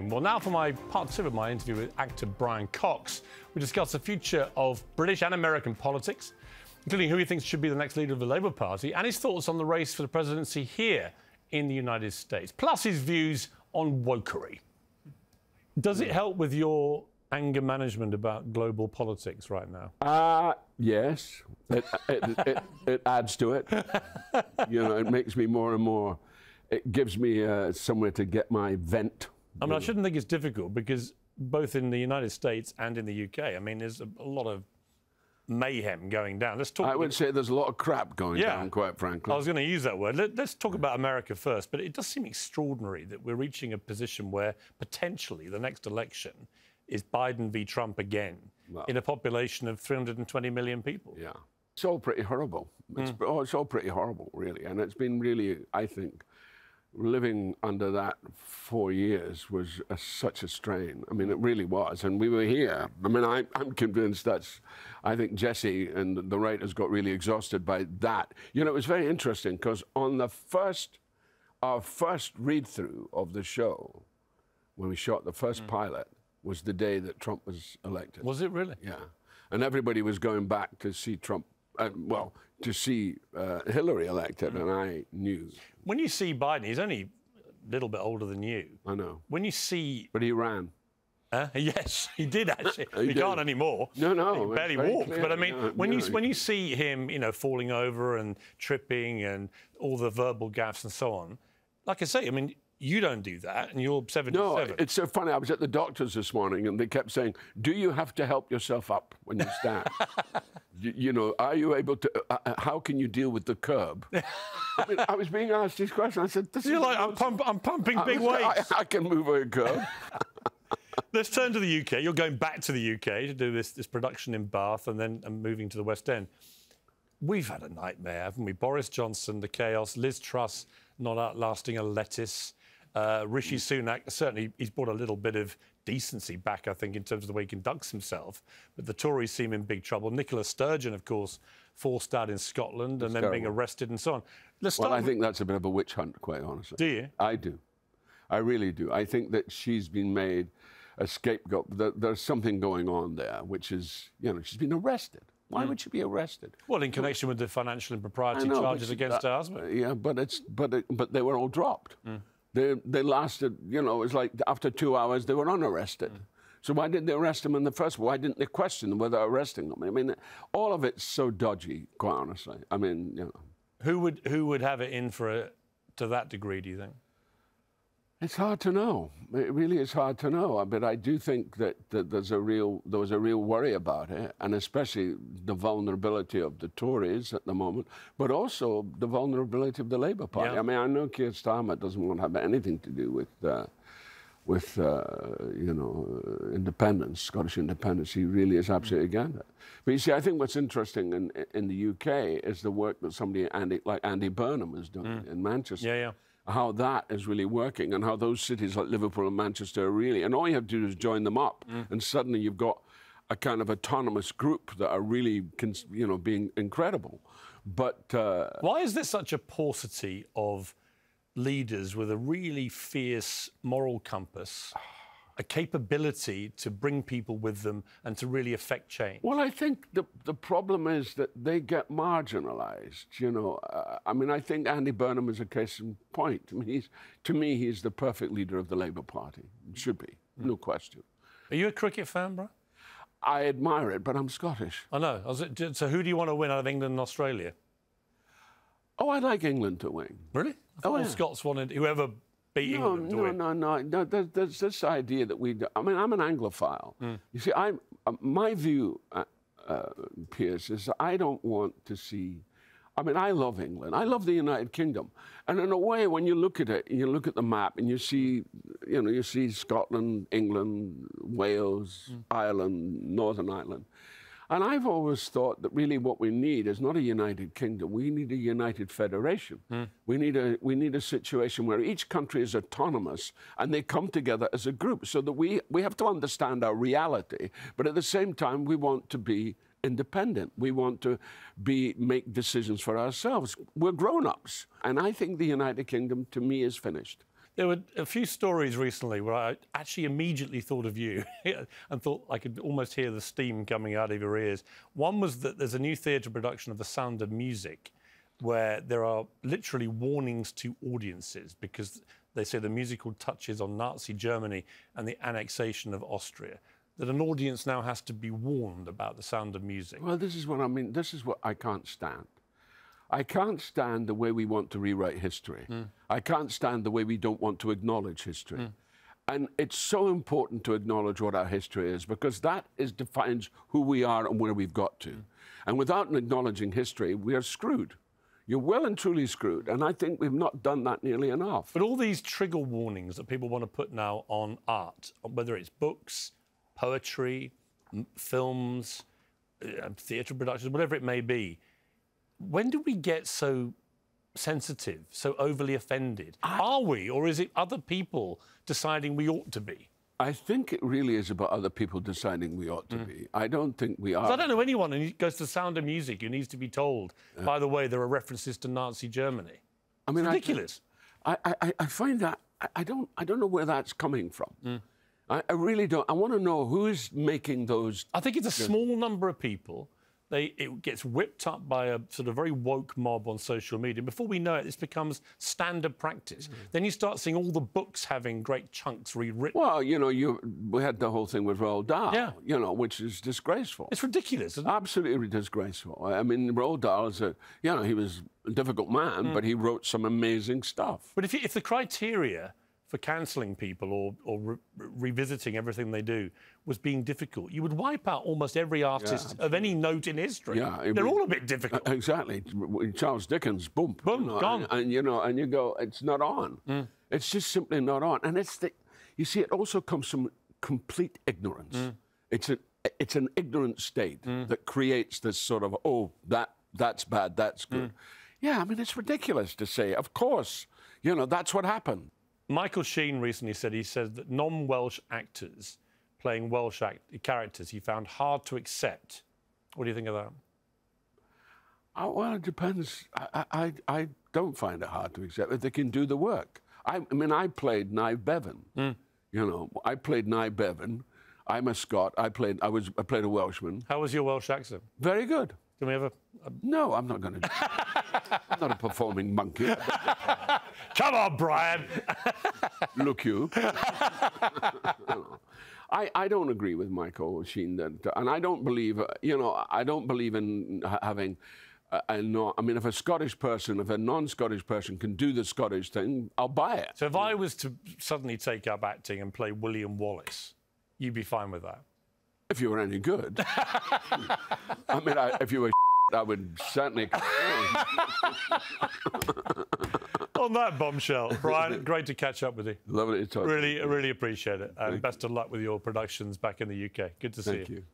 Well, now for my part two of my interview with actor Brian Cox. We discuss the future of British and American politics, including who he thinks should be the next leader of the Labour Party, and his thoughts on the race for the presidency here in the United States, plus his views on wokery. Does it help with your anger management about global politics right now? Uh, yes. It, it, it, it adds to it. you know, it makes me more and more. It gives me uh, somewhere to get my vent I mean, I shouldn't think it's difficult because both in the United States and in the UK, I mean, there's a, a lot of mayhem going down. Let's talk. I would say there's a lot of crap going yeah, down, quite frankly. I was going to use that word. Let, us talk about America first, but it does seem extraordinary that we're reaching a position where potentially the next election is Biden v. Trump again well, in a population of 320 million people. Yeah. It's all pretty horrible. It's, mm. oh, it's all pretty horrible, really. And it's been really, I think, living under that four years was a, such a strain. I mean, it really was. And we were here. I mean, I, am convinced that's, I think Jesse and the writers got really exhausted by that. You know, it was very interesting because on the first, our first read through of the show, when we shot the first mm. pilot, was the day that Trump was elected. Was it really? Yeah. And everybody was going back to see Trump uh, well, to see uh, Hillary elected, and I knew. When you see Biden, he's only a little bit older than you. I know. When you see. But he ran. Uh, yes, he did actually. he, he can't anymore. No, no, he barely walked. Clear. But I mean, no, when no, you when you see him, you know, falling over and tripping and all the verbal gaffes and so on, like I say, I mean, you don't do that, and you're 77. No, it's so funny. I was at the doctor's this morning, and they kept saying, "Do you have to help yourself up when you stand? you, you, know, are you able to? Uh, uh how can you deal with the curb?" I, mean, I was being asked this question. I said, "This you're is like I'm, pump, I'm, pumping big I weights. I, I can move a curb." Let's turn to the UK. You're going back to the UK to do this this production in Bath, and then and moving to the West End. We've had a nightmare, haven't we? Boris Johnson, the chaos, Liz Truss not outlasting a lettuce. Uh, Rishi Sunak certainly he's brought a little bit of decency back, I think, in terms of the way he conducts himself. But the Tories seem in big trouble. Nicola Sturgeon, of course, forced out in Scotland That's and then terrible. being arrested and so on. Let's well, I think that's a bit of a witch hunt, quite honestly. Do you? I do. I really do. I think that she's been made a scapegoat. There's something going on there, which is, you know, she's been arrested. Why mm. would she be arrested? Well, in connection with the financial impropriety know, charges against that, uh, her husband. Yeah, but it's but it, but they were all dropped. Mm. They, they lasted, you know, it was like after two hours they were unarrested. Mm. So why did they arrest them in the first? place? Why didn't they question them whether arresting them? I mean, all of it's so dodgy, quite honestly. I mean, you know. Who would who would have it in for it to that degree? Do you think? It's hard to know. It really is hard to know. But I do think that, that there's a real there was a real worry about it, and especially the vulnerability of the Tories at the moment, but also the vulnerability of the Labour Party. Yeah. I mean, I know Keir Starmer doesn't want to have anything to do with. Uh, with uh, you know independence, Scottish independence. He really is absolutely mm. against it. But you see, I think what's interesting in in the UK is the work that somebody Andy, like Andy Burnham has done mm. in Manchester. Yeah, yeah how that is really working and how those cities like Liverpool and Manchester are really. And all you have to do is join them up, mm. and suddenly you've got a kind of autonomous group that are really, you know, being incredible. But uh, why is there such a paucity of leaders with a really fierce moral compass? a capability to bring people with them and to really affect change? Well, I think the, the problem is that they get marginalized. You know, uh, I mean, I think Andy Burnham is a case in point. I mean, he's, to me, he's the perfect leader of the Labour Party. Should be, mm. no hmm. question. Are you a cricket fan, bro? I admire it, but I'm Scottish. I know. So, who do you want to win out of England and Australia? Oh, I like England to win. Really? I oh, yeah. Scots wanted whoever beating no, them, no, no, no, no, there, There's this idea that we. I mean, I'm an Anglophile. Mm. You see, I uh, my view, uh, uh, Pierce, is I don't want to see. I mean, I love England. I love the United Kingdom. And in a way, when you look at it, you look at the map and you see, you know, you see Scotland, England, Wales, mm. Ireland, Northern Ireland. And I've always thought that really what we need is not a united kingdom. We need a united federation. Mm. We, need a, we need a situation where each country is autonomous and they come together as a group so that we, we have to understand our reality, but at the same time, we want to be independent. We want to be make decisions for ourselves. We're grown-ups. And I think the United Kingdom, to me, is finished. There were a few stories recently where I actually immediately thought of you and thought I could almost hear the steam coming out of your ears. One was that there's a new theatre production of The Sound of Music where there are literally warnings to audiences because they say the musical touches on Nazi Germany and the annexation of Austria. That an audience now has to be warned about the sound of music. Well, this is what I mean. This is what I can't stand. I can't stand the way we want to rewrite history. Mm. I can't stand the way we don't want to acknowledge history. Mm. And it's so important to acknowledge what our history is because that is, defines who we are and where we've got to. Mm. And without acknowledging history, we are screwed. You're well and truly screwed. And I think we've not done that nearly enough. But all these trigger warnings that people want to put now on art, whether it's books, poetry, films, uh, theatre productions, whatever it may be, when do we get so sensitive, so overly offended? I... Are we, or is it other people deciding we ought to be? I think it really is about other people deciding we ought to mm. be. I don't think we are. I don't know anyone who goes to Sound of Music who needs to be told, uh, by the way, there are references to Nazi Germany. I mean, it's ridiculous. I, I, I, find that I don't I don't know where that's coming from. Mm. I, I, really don't. I want to know who's making those. I think it's a small number of people they, it gets whipped up by a sort of very woke mob on social media. Before we know it, this becomes standard practice. Mm. Then you start seeing all the books having great chunks rewritten. Well, you know, you we had the whole thing with Roald Dahl, yeah. you know, which is disgraceful. It's ridiculous. It? Absolutely disgraceful. I mean, Roald Dahl is a, you know, he was a difficult man, mm. but he wrote some amazing stuff. But if, you, if the criteria for cancelling people or, or re revisiting everything they do was being difficult. You would wipe out almost every artist yeah, of any note in history. Yeah, They're all a bit difficult. Uh, exactly. Charles Dickens, boom. Boom, you know, gone. And, and, you know, and you go, it's not on. Mm. It's just simply not on. And it's the, you see, it also comes from complete ignorance. Mm. It's, a, it's an ignorant state mm. that creates this sort of, oh, that, that's bad, that's good. Mm. Yeah, I mean, it's ridiculous to say, of course. You know, that's what happened. Michael Sheen recently said he says that non-Welsh actors playing Welsh act characters he found hard to accept. What do you think of that? Oh, well, it depends. I, I, I, don't find it hard to accept if they can do the work. I, I mean, I played Nye Bevan. Mm. You know, I played Nye Bevan. I'm a Scot. I played. I was. I played a Welshman. How was your Welsh accent? Very good. Can we have a? a... No, I'm not going to. I'm not a performing monkey. Come on, Brian. Look, you. I, I don't agree with Michael Sheen that, and I don't believe, you know, I don't believe in having a not, I mean, if a Scottish person, if a non-Scottish person can do the Scottish thing, I'll buy it. So if I was to suddenly take up acting and play William Wallace, you'd be fine with that? If you were any good. I mean, I, if you were I would certainly on that bombshell, Brian, great to catch up with you. Lovely to talk. Really, to you. really appreciate it, and Thank best of luck with your productions back in the UK. Good to see Thank you. you.